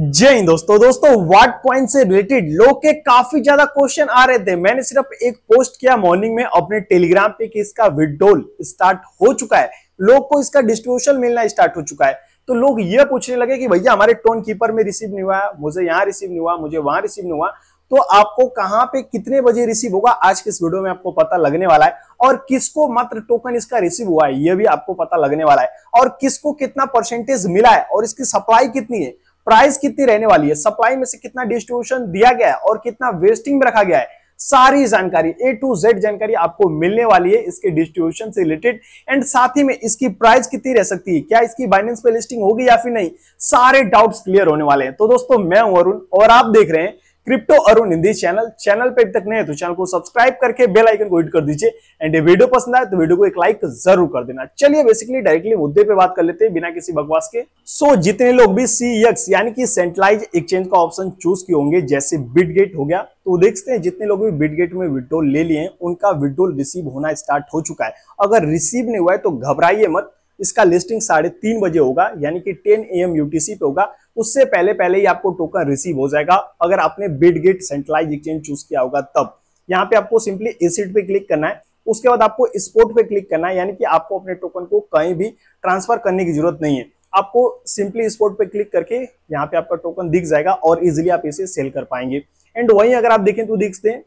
जय हिंद दोस्तों दोस्तों वाट पॉइंट से रिलेटेड लोग के काफी ज्यादा क्वेश्चन आ रहे थे मैंने सिर्फ एक पोस्ट किया मॉर्निंग में अपने टेलीग्राम पे कि इसका विड्रोल स्टार्ट हो चुका है लोग को इसका डिस्ट्रीब्यूशन मिलना स्टार्ट हो चुका है तो लोग ये पूछने लगे कि भैया हमारे टोन कीपर में रिसीव नहीं हुआ मुझे यहाँ रिसीव नहीं हुआ मुझे वहां रिसीव नहीं हुआ तो आपको कहां पे कितने बजे रिसीव होगा आज के इस वीडियो में आपको पता लगने वाला है और किसको मात्र टोकन इसका रिसीव हुआ है यह भी आपको पता लगने वाला है और किसको कितना परसेंटेज मिला है और इसकी सप्लाई कितनी है प्राइस कितनी रहने वाली है सप्लाई में से कितना डिस्ट्रीब्यूशन दिया गया है और कितना वेस्टिंग में रखा गया है सारी जानकारी ए टू जेड जानकारी आपको मिलने वाली है इसके डिस्ट्रीब्यूशन से रिलेटेड एंड साथ ही में इसकी प्राइस कितनी रह सकती है क्या इसकी बाइनेंस पे लिस्टिंग होगी या फिर नहीं सारे डाउट्स क्लियर होने वाले हैं तो दोस्तों मैं हूं अरुण और आप देख रहे हैं crypto Arun Hindi channel channel पे तक नहीं है तो चैनल को सब्सक्राइब करके बेल आइकन को हिट कर दीजिए एंड ये वीडियो पसंद आए तो वीडियो को एक लाइक जरूर कर देना चलिए बेसिकली डायरेक्टली मुद्दे पे बात कर लेते हैं बिना किसी बकवास के सो so, जितने लोग भी सी एक्स e यानी कि सेंट्रलाइज एक्सचेंज का ऑप्शन चूज किए होंगे जैसे बिटगेट हो गया तो देखते हैं जितने लोग भी बिटगेट में विड्रोल ले लिए उनका विड्रोल रिसीव होना स्टार्ट हो चुका है अगर रिसीव नहीं हुआ है तो घबराइए मत इसका लिस्टिंग साढ़े तीन बजे होगा यानी कि 10 एम यूटीसी पे होगा उससे पहले पहले ही आपको टोकन रिसीव हो जाएगा अगर आपने गेट सेंट्रलाइज एक्सचेंज चूज किया होगा तब यहाँ पे आपको सिंपली एसिड पे क्लिक करना है उसके बाद आपको स्पोर्ट पे क्लिक करना है यानी कि आपको अपने टोकन को कहीं भी ट्रांसफर करने की जरूरत नहीं है आपको सिंपली स्पोर्ट पे क्लिक करके यहाँ पे आपका टोकन दिख जाएगा और इजिली आप इसे सेल कर पाएंगे एंड वहीं अगर आप देखें तो दिखते हैं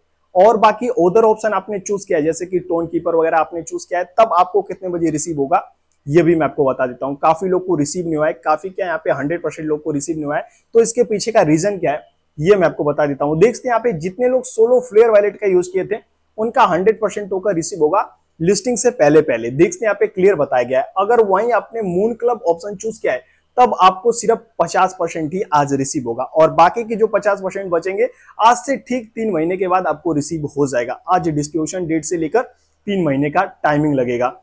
और बाकी ओदर ऑप्शन आपने चूज किया जैसे कि टोन कीपर वगैरह आपने चूज किया है तब आपको कितने बजे रिसीव होगा ये भी मैं आपको बता देता हूँ काफी लोग को रिसीव नहीं हुआ है काफी क्या यहाँ पे हंड्रेड परसेंट लोग को रिसीव नहीं हुआ है तो इसके पीछे का रीजन क्या है ये मैं आपको बता देता हूँ देखते हैं यहाँ पे जितने लोग सोलो फ्लेयर वैलेट का यूज किए थे उनका हंड्रेड परसेंट टोकन रिसीव होगा लिस्टिंग से पहले पहले देखते हैं यहाँ पे क्लियर बताया गया है अगर वही आपने मून क्लब ऑप्शन चूज किया है तब आपको सिर्फ पचास परसेंट ही आज रिसीव होगा और बाकी के जो पचास परसेंट बचेंगे आज से ठीक तीन महीने के बाद आपको रिसीव हो जाएगा आज डिस्ट्रीब्यूशन डेट से लेकर तीन महीने का टाइमिंग लगेगा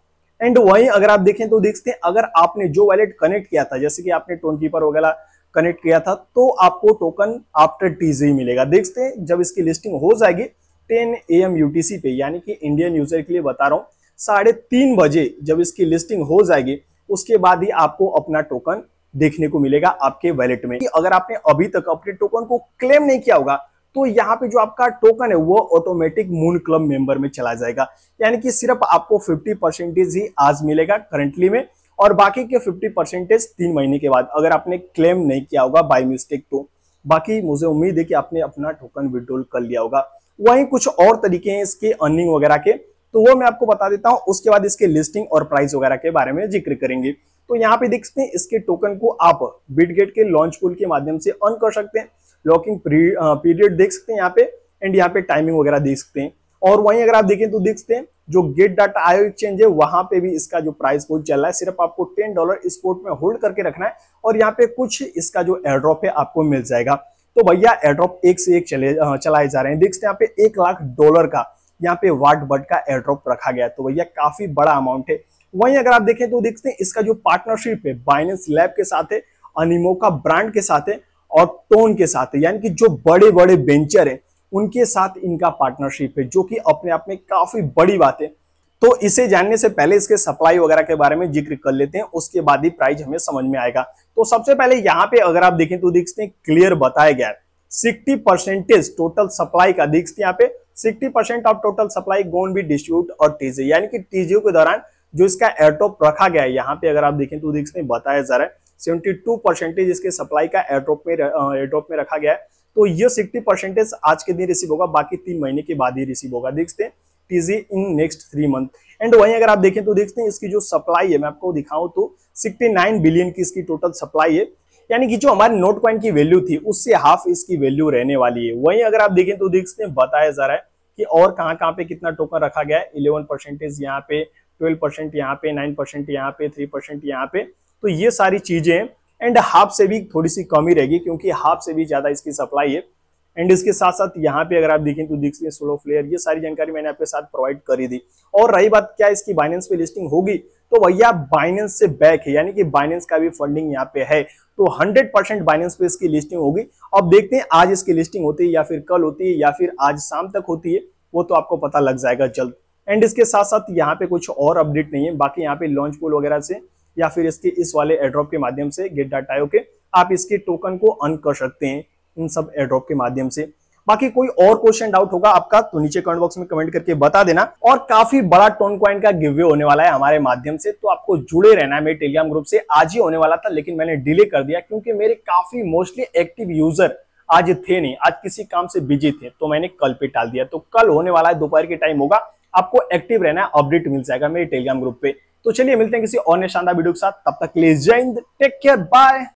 एंड वहीं अगर आप देखें तो देखते हैं अगर आपने जो वैलेट कनेक्ट किया था जैसे कि आपने टोन कीपर वगैरह कनेक्ट किया था तो आपको टोकन आफ्टर ही मिलेगा देखते हैं जब इसकी लिस्टिंग हो जाएगी 10 ए एम यूटीसी पे यानी कि इंडियन यूजर के लिए बता रहा हूँ साढ़े तीन बजे जब इसकी लिस्टिंग हो जाएगी उसके बाद ही आपको अपना टोकन देखने को मिलेगा आपके वैलेट में अगर आपने अभी तक अपने टोकन को क्लेम नहीं किया होगा तो यहाँ पे जो आपका टोकन है वो ऑटोमेटिक मून क्लब मेंबर में चला जाएगा यानी कि सिर्फ आपको फिफ्टी परसेंटेज ही आज मिलेगा करंटली में और बाकी के फिफ्टी परसेंटेज तीन महीने के बाद अगर आपने क्लेम नहीं किया होगा बाई मिस्टेक तो बाकी मुझे उम्मीद है कि आपने अपना टोकन विड्रोल कर लिया होगा वही कुछ और तरीके हैं इसके अर्निंग वगैरह के तो वो मैं आपको बता देता हूँ उसके बाद इसके लिस्टिंग और प्राइस वगैरह के बारे में जिक्र करेंगे तो यहाँ पे देख सकते हैं इसके टोकन को आप बिटगेट के लॉन्च पुल के माध्यम से अर्न कर सकते हैं लॉकिंग पीरियड देख सकते हैं यहाँ पे एंड यहाँ पे टाइमिंग वगैरह देख सकते हैं और वहीं अगर आप देखें तो देख सकते हैं जो गेट डाटा आयो एक्सचेंज है वहां पे भी इसका जो प्राइस बहुत चल रहा है सिर्फ आपको टेन डॉलर स्पोर्ट में होल्ड करके रखना है और यहाँ पे कुछ इसका जो एड्रॉप है आपको मिल जाएगा तो भैया एड्रॉप एक से एक चले चलाए जा रहे हैं देखते हैं यहाँ पे एक लाख डॉलर का यहाँ पे वाट बट का एड्रॉप रखा गया तो भैया काफी बड़ा अमाउंट है वहीं अगर आप देखें तो देखते हैं इसका जो पार्टनरशिप है बाइनेंस लैब के साथ है अनिमोका ब्रांड के साथ है और टोन तो के साथ है यानी कि जो बड़े बड़े बेंचर हैं उनके साथ इनका पार्टनरशिप है जो कि अपने आप में काफी बड़ी बात है तो इसे जानने से पहले इसके सप्लाई वगैरह के बारे में जिक्र कर लेते हैं उसके बाद ही प्राइस हमें समझ में आएगा तो सबसे पहले यहाँ पे अगर आप देखें तो देखते क्लियर बताया गया है सिक्सटी परसेंटेज टोटल सप्लाई का देखते यहाँ पे sixty percent of total supply gone be distribute और टीजे यानी कि टीजीओ के दौरान जो इसका एयरटॉप रखा गया है यहाँ पे अगर आप देखें तो दीक्ष बताया जा रहा है टू परसेंटेज इसके सप्लाई का एयरड्रॉप में एयरड्रॉप में रखा गया है तो ये सिक्सटी परसेंटेज आज के दिन रिसीव होगा बाकी तीन महीने के बाद ही रिसीव होगा देखते हैं TG in next three month and वहीं अगर आप देखें तो देखते हैं इसकी जो सप्लाई है मैं आपको दिखाऊं तो नाइन बिलियन की इसकी टोटल सप्लाई है यानी कि जो हमारे नोट कॉइन की वैल्यू थी उससे हाफ इसकी वैल्यू रहने वाली है वहीं अगर आप देखें तो देखते हैं बताया जा रहा है कि और कहाँ कहाँ पे कितना टोकन रखा गया है इलेवन परसेंटेज यहाँ पे ट्वेल्व परसेंट यहाँ पे नाइन परसेंट यहाँ पे थ्री परसेंट यहाँ पे तो ये सारी चीज़ें एंड हाफ से भी थोड़ी सी कमी रहेगी क्योंकि हाफ से भी ज़्यादा इसकी सप्लाई है एंड इसके साथ साथ यहाँ पे अगर आप देखें तो दिख सकते स्लो फ्लेयर ये सारी जानकारी मैंने आपके साथ प्रोवाइड करी दी और रही बात क्या इसकी बाइनेंस पे लिस्टिंग होगी तो भैया बाइनेंस से बैक है यानी कि बाइनेंस का भी फंडिंग यहाँ पे है तो 100 परसेंट बाइनेंस पे इसकी लिस्टिंग होगी अब देखते हैं आज इसकी लिस्टिंग होती है या फिर कल होती है या फिर आज शाम तक होती है वो तो आपको पता लग जाएगा जल्द एंड इसके साथ साथ यहाँ पे कुछ और अपडेट नहीं है बाकी यहाँ पे लॉन्च पोल वगैरह से या फिर इसके इस वाले एड्रॉप के माध्यम से गेट डाटा के आप इसके टोकन को अन कर सकते हैं इन सब एड्रॉप के माध्यम से बाकी कोई और क्वेश्चन डाउट होगा आपका तो नीचे कमेंट बॉक्स में कमेंट करके बता देना और काफी बड़ा टोन क्वाइन का गिवे होने वाला है हमारे माध्यम से तो आपको जुड़े रहना है मेरे टेलीग्राम ग्रुप से आज ही होने वाला था लेकिन मैंने डिले कर दिया क्योंकि मेरे काफी मोस्टली एक्टिव यूजर आज थे नहीं आज किसी काम से बिजी थे तो मैंने कल पे टाल दिया तो कल होने वाला है दोपहर के टाइम होगा आपको एक्टिव रहना है अपडेट मिल जाएगा मेरे टेलीग्राम ग्रुप पे तो चलिए मिलते हैं किसी और शानदार वीडियो के साथ तब तक के लिए जय हिंद टेक केयर बाय